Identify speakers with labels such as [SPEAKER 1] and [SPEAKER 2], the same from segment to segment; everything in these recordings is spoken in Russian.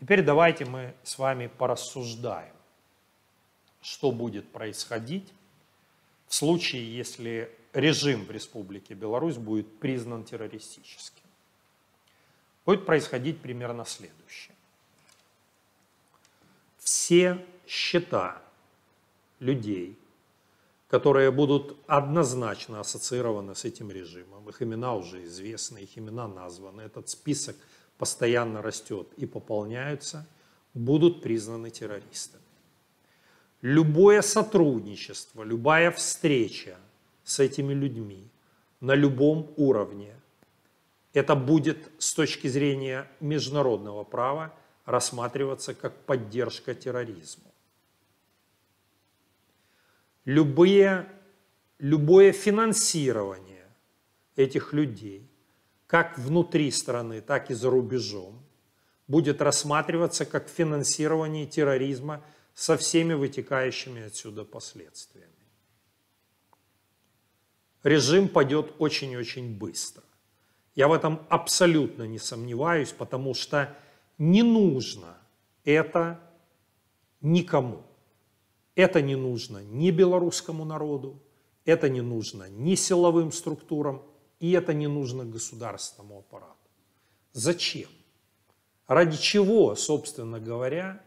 [SPEAKER 1] Теперь давайте мы с вами порассуждаем, что будет происходить в случае, если режим в Республике Беларусь будет признан террористическим. Будет происходить примерно следующее. Все счета людей, которые будут однозначно ассоциированы с этим режимом, их имена уже известны, их имена названы, этот список – постоянно растет и пополняются, будут признаны террористами. Любое сотрудничество, любая встреча с этими людьми на любом уровне, это будет с точки зрения международного права рассматриваться как поддержка терроризму. Любые, любое финансирование этих людей – как внутри страны, так и за рубежом, будет рассматриваться как финансирование терроризма со всеми вытекающими отсюда последствиями. Режим падет очень-очень быстро. Я в этом абсолютно не сомневаюсь, потому что не нужно это никому. Это не нужно ни белорусскому народу, это не нужно ни силовым структурам, и это не нужно государственному аппарату. Зачем? Ради чего, собственно говоря,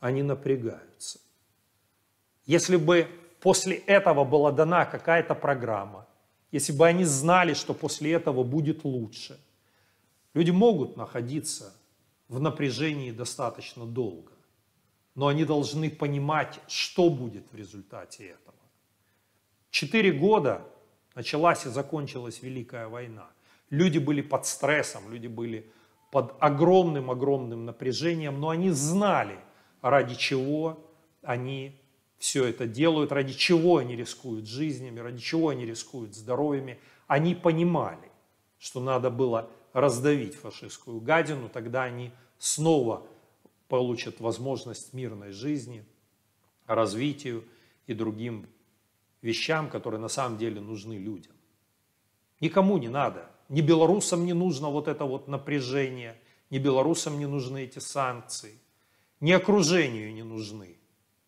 [SPEAKER 1] они напрягаются? Если бы после этого была дана какая-то программа, если бы они знали, что после этого будет лучше, люди могут находиться в напряжении достаточно долго, но они должны понимать, что будет в результате этого. Четыре года Началась и закончилась Великая война. Люди были под стрессом, люди были под огромным-огромным напряжением, но они знали, ради чего они все это делают, ради чего они рискуют жизнями, ради чего они рискуют здоровьями. Они понимали, что надо было раздавить фашистскую гадину, тогда они снова получат возможность мирной жизни, развитию и другим вещам, которые на самом деле нужны людям. Никому не надо. Ни белорусам не нужно вот это вот напряжение, ни белорусам не нужны эти санкции, ни окружению не нужны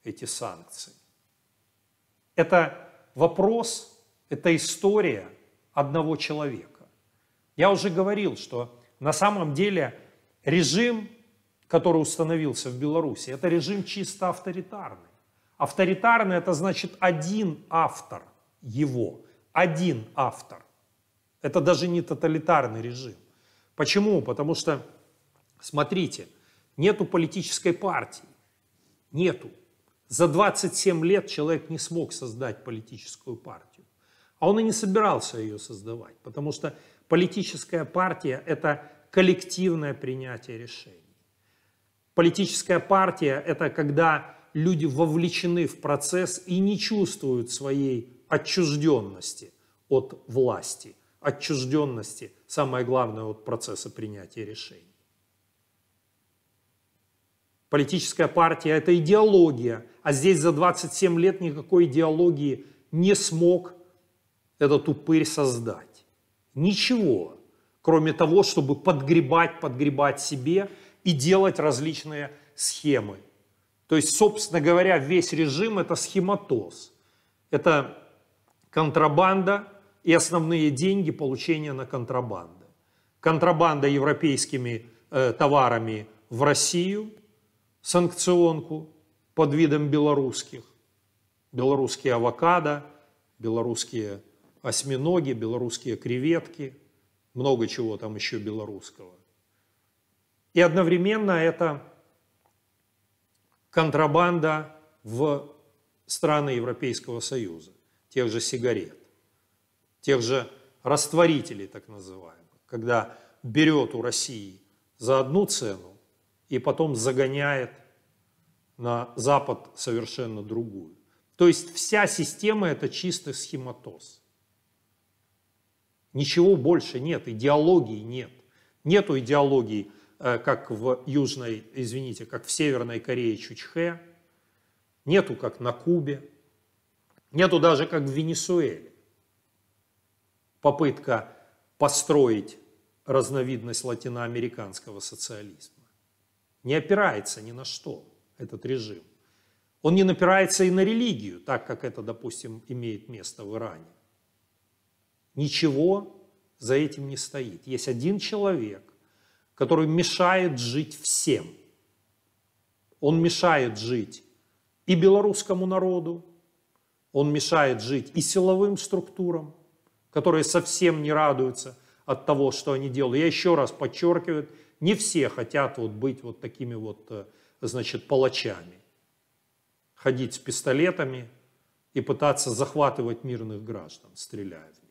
[SPEAKER 1] эти санкции. Это вопрос, это история одного человека. Я уже говорил, что на самом деле режим, который установился в Беларуси, это режим чисто авторитарный. Авторитарный – это значит один автор его, один автор. Это даже не тоталитарный режим. Почему? Потому что, смотрите, нету политической партии. Нету. За 27 лет человек не смог создать политическую партию. А он и не собирался ее создавать, потому что политическая партия – это коллективное принятие решений. Политическая партия – это когда люди вовлечены в процесс и не чувствуют своей отчужденности от власти, отчужденности, самое главное, от процесса принятия решений. Политическая партия – это идеология, а здесь за 27 лет никакой идеологии не смог этот упырь создать. Ничего, кроме того, чтобы подгребать, подгребать себе и делать различные схемы то есть, собственно говоря, весь режим – это схематоз. Это контрабанда и основные деньги получения на контрабанду. Контрабанда европейскими э, товарами в Россию, санкционку под видом белорусских, белорусские авокадо, белорусские осьминоги, белорусские креветки, много чего там еще белорусского. И одновременно это контрабанда в страны Европейского Союза, тех же сигарет, тех же растворителей так называемых, когда берет у России за одну цену и потом загоняет на Запад совершенно другую. То есть вся система – это чистый схематоз. Ничего больше нет, идеологии нет. Нету идеологии – Э, как в Южной, извините, как в Северной Корее Чучхе, нету как на Кубе, нету даже как в Венесуэле. Попытка построить разновидность латиноамериканского социализма. Не опирается ни на что этот режим. Он не напирается и на религию, так как это, допустим, имеет место в Иране. Ничего за этим не стоит. Есть один человек, который мешает жить всем. Он мешает жить и белорусскому народу, он мешает жить и силовым структурам, которые совсем не радуются от того, что они делают. Я еще раз подчеркиваю, не все хотят вот быть вот такими вот, э, значит, палачами. Ходить с пистолетами и пытаться захватывать мирных граждан, стреляя в них.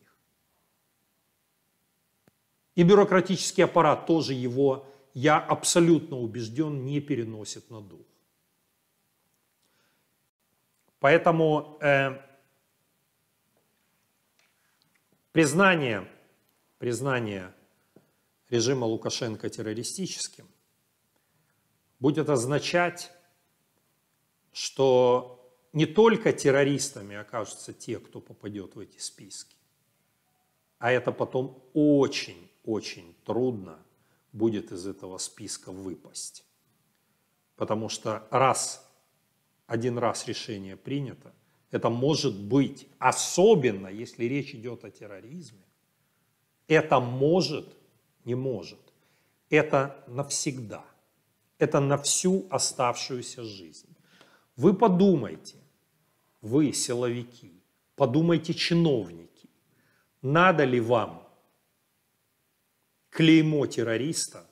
[SPEAKER 1] И бюрократический аппарат тоже его, я абсолютно убежден, не переносит на дух. Поэтому э, признание, признание режима Лукашенко террористическим будет означать, что не только террористами окажутся те, кто попадет в эти списки, а это потом очень очень трудно будет из этого списка выпасть. Потому что раз, один раз решение принято, это может быть, особенно если речь идет о терроризме, это может, не может, это навсегда, это на всю оставшуюся жизнь. Вы подумайте, вы силовики, подумайте чиновники, надо ли вам клеймо террориста,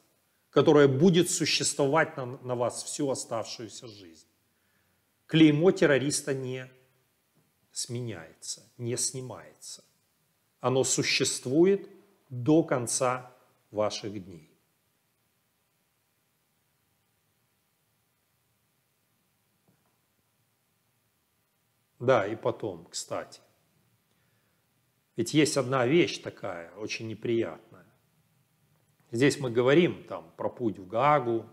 [SPEAKER 1] которое будет существовать на, на вас всю оставшуюся жизнь. Клеймо террориста не сменяется, не снимается. Оно существует до конца ваших дней. Да, и потом, кстати. Ведь есть одна вещь такая, очень неприятная. Здесь мы говорим там, про путь в Гаагу,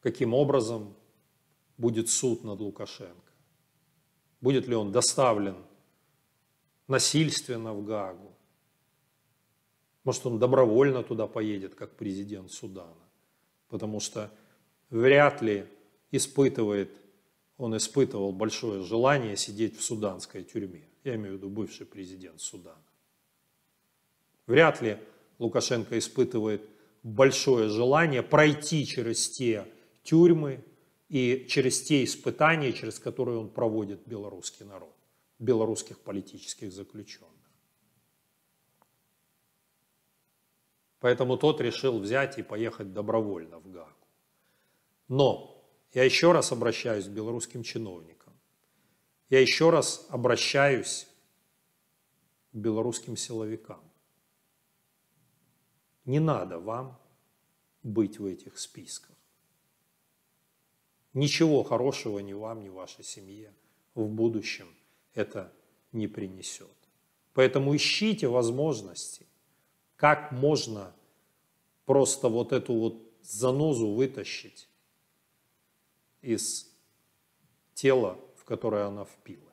[SPEAKER 1] каким образом будет суд над Лукашенко. Будет ли он доставлен насильственно в Гаагу? Может, он добровольно туда поедет, как президент Судана, потому что вряд ли испытывает, он испытывал большое желание сидеть в суданской тюрьме. Я имею в виду бывший президент Судана. Вряд ли Лукашенко испытывает большое желание пройти через те тюрьмы и через те испытания, через которые он проводит белорусский народ, белорусских политических заключенных. Поэтому тот решил взять и поехать добровольно в Гаагу. Но я еще раз обращаюсь к белорусским чиновникам. Я еще раз обращаюсь к белорусским силовикам. Не надо вам быть в этих списках. Ничего хорошего ни вам, ни вашей семье в будущем это не принесет. Поэтому ищите возможности, как можно просто вот эту вот занозу вытащить из тела, в которое она впила.